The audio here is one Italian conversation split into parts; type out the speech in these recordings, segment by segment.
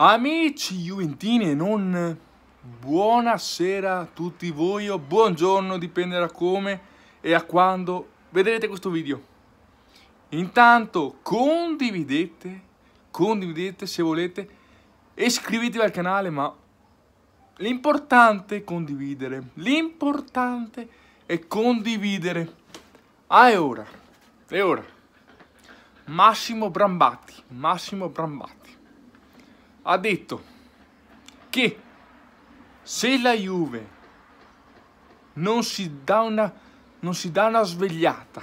Amici Juventini e non, buonasera a tutti voi o buongiorno, dipende da come e a quando vedrete questo video. Intanto condividete, condividete se volete iscrivetevi al canale, ma l'importante è condividere, l'importante è condividere. Ah, è ora, è ora. Massimo Brambatti, Massimo Brambatti ha detto che se la Juve non si dà una, non si dà una svegliata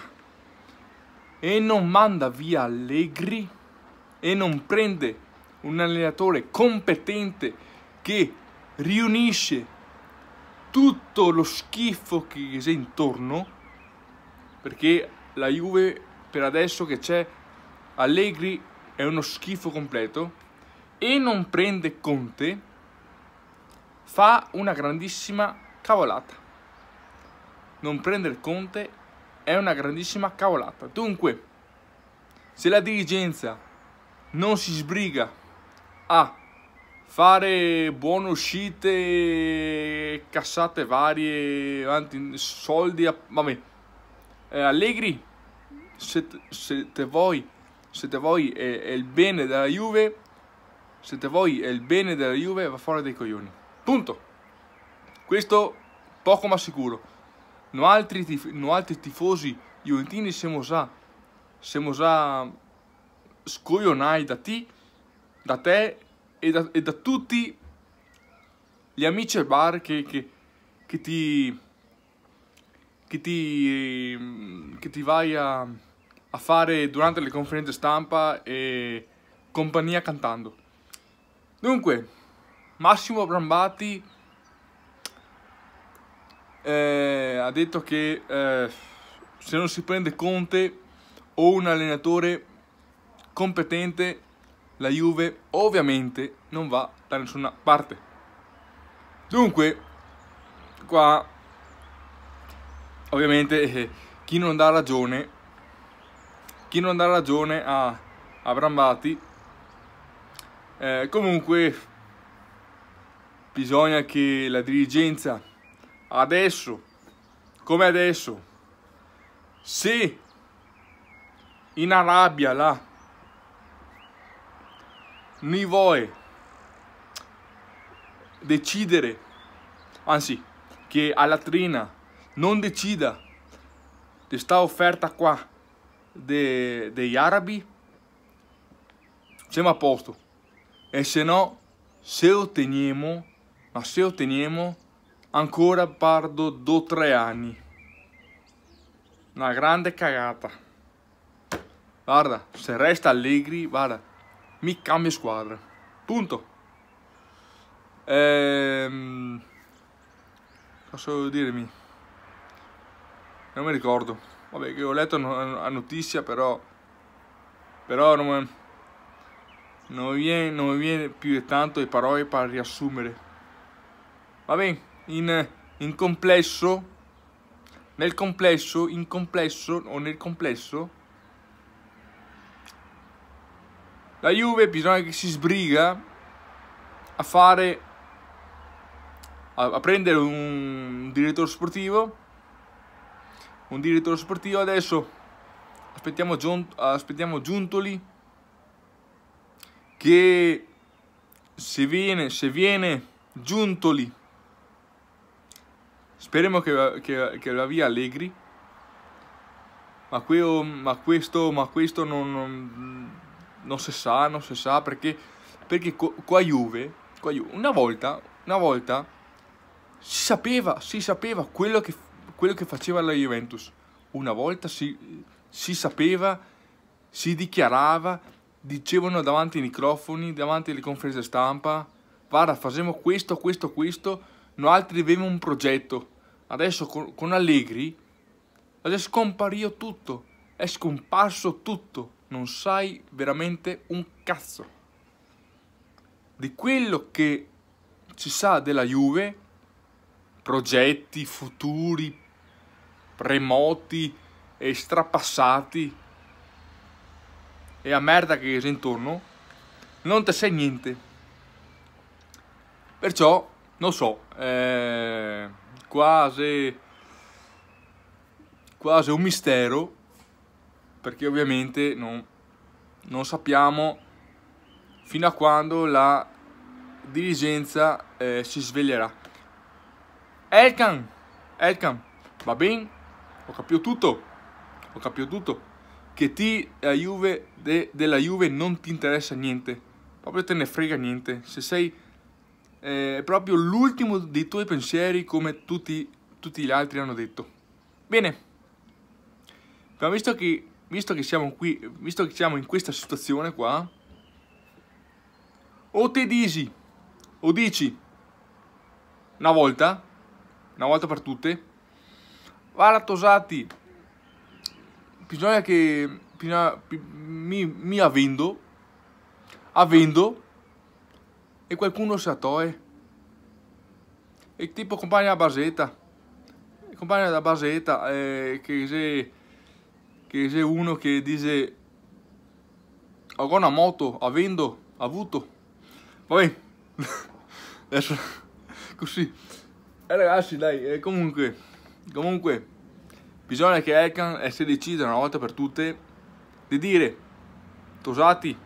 e non manda via Allegri e non prende un allenatore competente che riunisce tutto lo schifo che c'è intorno perché la Juve per adesso che c'è Allegri è uno schifo completo e non prende Conte, fa una grandissima cavolata. Non prendere Conte è una grandissima cavolata. Dunque, se la dirigenza non si sbriga a fare buone uscite, cassate varie, soldi, a, vabbè, eh, Allegri, siete, siete voi, siete voi e il bene della Juve, siete voi e il bene della Juve va fuori dai coglioni. Punto. Questo poco ma sicuro. No altri, tif no altri tifosi juventini siamo già, siamo già scoglionai da te, da te e da, e da tutti gli amici al bar che, che, che ti... Che ti, che ti vai a, a fare durante le conferenze stampa e compagnia cantando. Dunque, Massimo Brambati eh, ha detto che eh, se non si prende Conte o un allenatore competente, la Juve ovviamente non va da nessuna parte. Dunque, qua ovviamente eh, chi non dà ragione, chi non dà ragione a, a Brambati eh, comunque bisogna che la dirigenza adesso, come adesso, se in Arabia la mi vuoi decidere, anzi che alla trina non decida di questa offerta qua de, degli arabi, siamo a posto. E se no, se otteniamo, ma se otteniamo, ancora pardo do tre anni. Una grande cagata. Guarda, se resta Allegri, guarda, mi cambia squadra. Punto. Ehm, cosa volevo dirmi? Non mi ricordo. Vabbè, che ho letto la notizia, però... Però non... Non mi, viene, non mi viene, più di tanto le parole per riassumere. Va bene, in, in complesso, nel complesso, in complesso o nel complesso, la Juve bisogna che si sbriga a fare, a, a prendere un direttore sportivo, un direttore sportivo adesso aspettiamo, giunt- aspettiamo Giuntoli che se viene, se viene giunto lì, speriamo che, che, che la via Allegri, ma, que, ma, questo, ma questo non, non, non, si sa, non si sa, perché, perché qua Juve, qua Juve, una volta, una volta, si sapeva, si sapeva quello che, quello che faceva la Juventus, una volta si, si sapeva, si dichiarava, dicevano davanti ai microfoni, davanti alle conferenze stampa, guarda, facciamo questo, questo, questo, noi altri avevamo un progetto. Adesso con, con Allegri è scomparito tutto, è scomparso tutto, non sai veramente un cazzo. Di quello che si sa della Juve, progetti futuri, remoti e strapassati, e la merda che c'è intorno, non ti sai niente. Perciò, non so, è eh, quasi, quasi un mistero, perché ovviamente non, non sappiamo fino a quando la dirigenza eh, si sveglierà. Elkan, Elkan, va bene? Ho capito tutto, ho capito tutto che ti, Juve, de, della Juve non ti interessa niente, proprio te ne frega niente, se sei eh, proprio l'ultimo dei tuoi pensieri come tutti, tutti gli altri hanno detto. Bene, ma visto che, visto che siamo qui, visto che siamo in questa situazione qua, o te dici, o dici, una volta, una volta per tutte, va la Tosati, bisogna che bisogna, mi, mi, avendo avendo e qualcuno si attoe e tipo compagna la basetta compagna da basetta eh, che se che se uno che dice ho una moto avendo avuto vabbè adesso così eh ragazzi dai eh, comunque comunque Bisogna che Elkan si decida una volta per tutte di dire Tosati,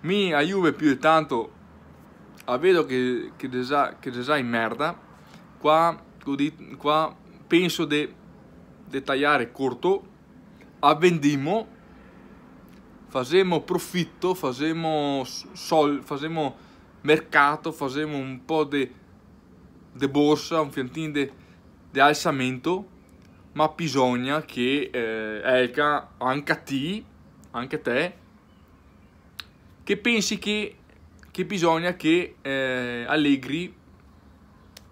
mi aiuto più di tanto, a ah, vedo che, che, desa, in merda, qua, qua penso di tagliare corto, a vendimmo, facemmo profitto, facciamo sol, facemmo mercato, facciamo un po' di borsa, un fiantino di alzamento, ma bisogna che eh, Elka, anche a te, anche a te, che pensi che, che bisogna che eh, Allegri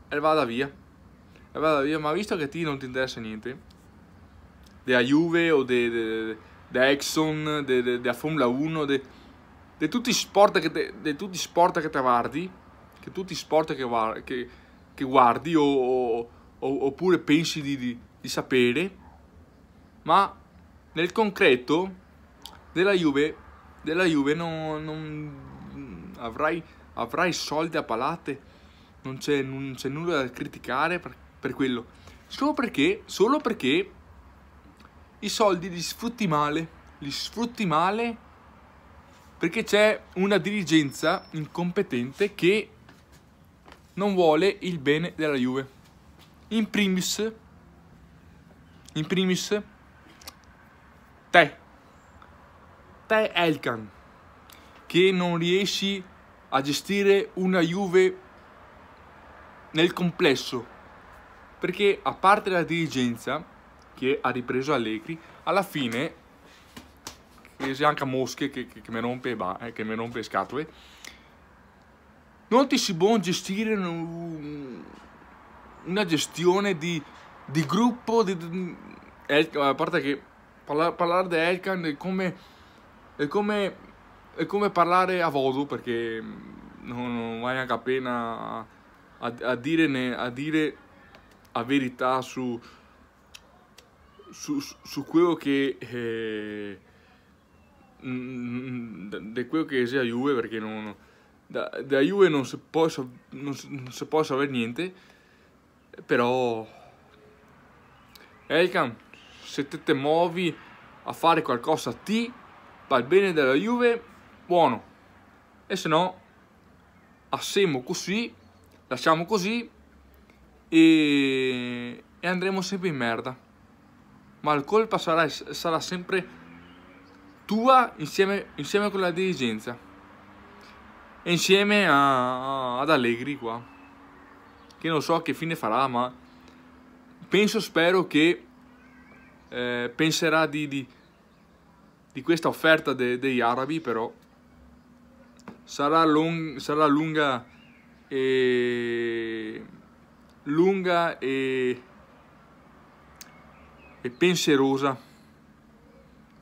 eh, vada via. vada via, ma visto che a te non ti interessa niente, della Juve o della Exxon, della Formula 1, di tutti i sport che te, de tutti sport che te guardi, che tutti i sport che, che, che guardi o, o, oppure pensi di, di di sapere, ma nel concreto della Juve, della Juve non, non avrai, avrai, soldi a palate, non c'è, nulla da criticare per, per quello, solo perché, solo perché i soldi li sfrutti male, li sfrutti male perché c'è una dirigenza incompetente che non vuole il bene della Juve. In primis in primis, te. Te Elkan, che non riesci a gestire una Juve nel complesso. Perché a parte la dirigenza, che ha ripreso Allegri, alla fine, che sia anche a Mosche che, che, che, mi rompe, eh, che mi rompe scatole, non ti si può gestire una gestione di di gruppo di, El, a parte che parla, parlare di Elkan è come, è come, è come parlare a Vodo perché mm, non, non vale neanche appena a, a, dire, ne, a dire a verità su, su, su quello che eh, di quello che sia Juve perché non, da, da Juve non si può non si, non si può sapere niente però Elkan, se te, te muovi a fare qualcosa ti va il bene della Juve, buono. E se no, assemo così, lasciamo così e, e andremo sempre in merda. Ma la colpa sarà, sarà sempre tua insieme, insieme con la dirigenza e insieme a, ad Allegri qua che non so che fine farà ma penso, spero che eh, penserà di, di, di, questa offerta de, degli arabi, però sarà, long, sarà lunga e, lunga e, e pensierosa,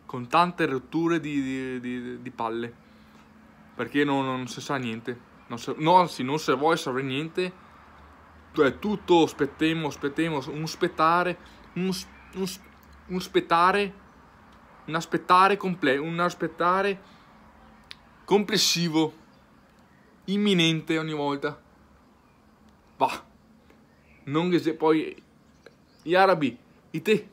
con tante rotture di, di palle, perché non, non, si sa niente. Non se, no, anzi, non se vuoi saprei niente è tutto spettemo, spettemo, un spettare, un, un, un spettare, un aspettare completo, un aspettare complessivo, imminente ogni volta. Va, non che se poi gli arabi, i te,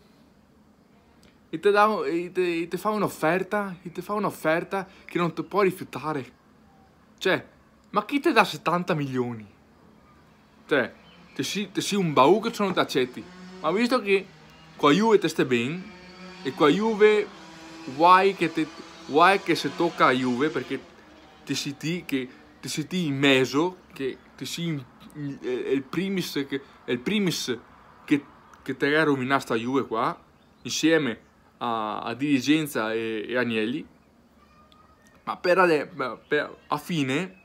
e te, da, e te, e te fa un'offerta, e te fa un'offerta che non ti puoi rifiutare. Cioè, ma chi ti dà 70 milioni? Cioè, ti si un baù che sono tacetti. Ma visto che qua Juve te stai bene e qua Juve guai che, te, guai che se tocca a Juve perché ti ti, che ti ti in mezzo, che ti si è il primis che, è il primis che, che te ha rovinato a Juve qua insieme a, a dirigenza e, e Agnelli ma per, adesso, per, a fine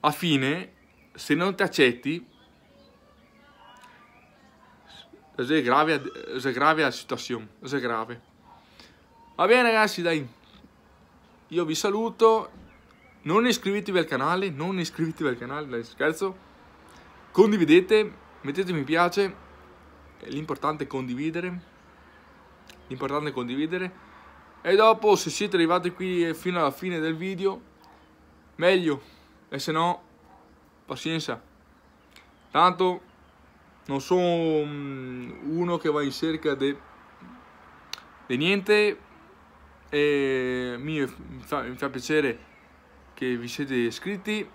a fine se non ti accetti Così è grave, è grave la situazione, è grave. Va bene ragazzi, dai. Io vi saluto. Non iscrivetevi al canale, non iscrivetevi al canale, dai scherzo. Condividete, mettete mi piace. L'importante è condividere. L'importante è condividere. E dopo, se siete arrivati qui fino alla fine del video, meglio. E se no, pazienza. Tanto non sono mm, uno che va in cerca di niente e mi fa, mi fa piacere che vi siete iscritti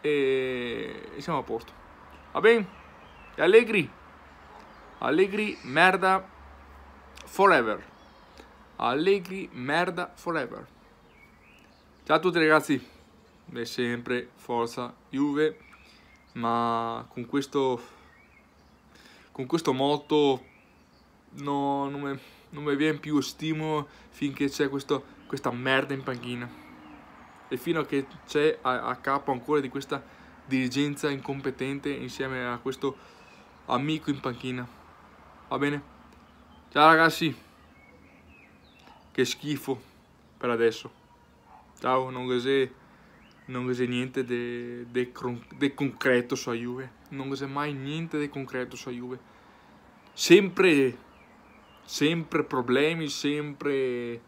e, e siamo a posto va bene allegri allegri merda forever allegri merda forever ciao a tutti ragazzi è sempre forza Juve ma con questo con questo motto no, non, mi, non mi viene più stimolo finché c'è questa merda in panchina e fino a che c'è a, a capo ancora di questa dirigenza incompetente insieme a questo amico in panchina va bene? ciao ragazzi che schifo per adesso ciao non così non vede niente di concreto su Juve, non vede mai niente di concreto su Juve. Sempre, sempre problemi, sempre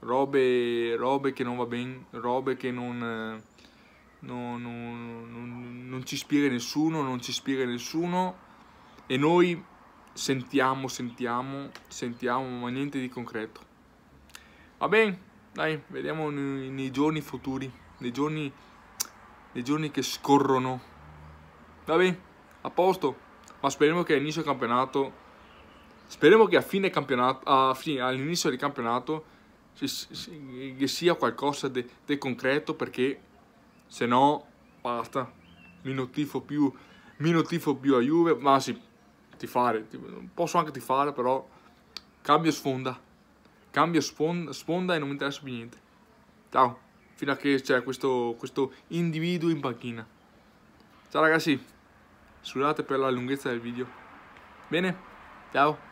robe, robe che non va bene, robe che non, non, non, non ci spiega nessuno, non ci spiega nessuno e noi sentiamo, sentiamo, sentiamo, ma niente di concreto. Va bene? Dai, vediamo nei, nei giorni futuri, nei giorni, nei giorni che scorrono. Va bene, a posto, ma speriamo che all'inizio del campionato speriamo che a fine campionato, all'inizio del campionato ci, ci sia qualcosa di concreto perché se no basta mi notifo più mi non più a Juve ma sì tifare posso anche ti fare, però cambio sfonda cambio sponda, e non mi interessa più niente. Ciao, fino a che c'è questo, questo individuo in panchina. Ciao ragazzi, scusate per la lunghezza del video. Bene, ciao.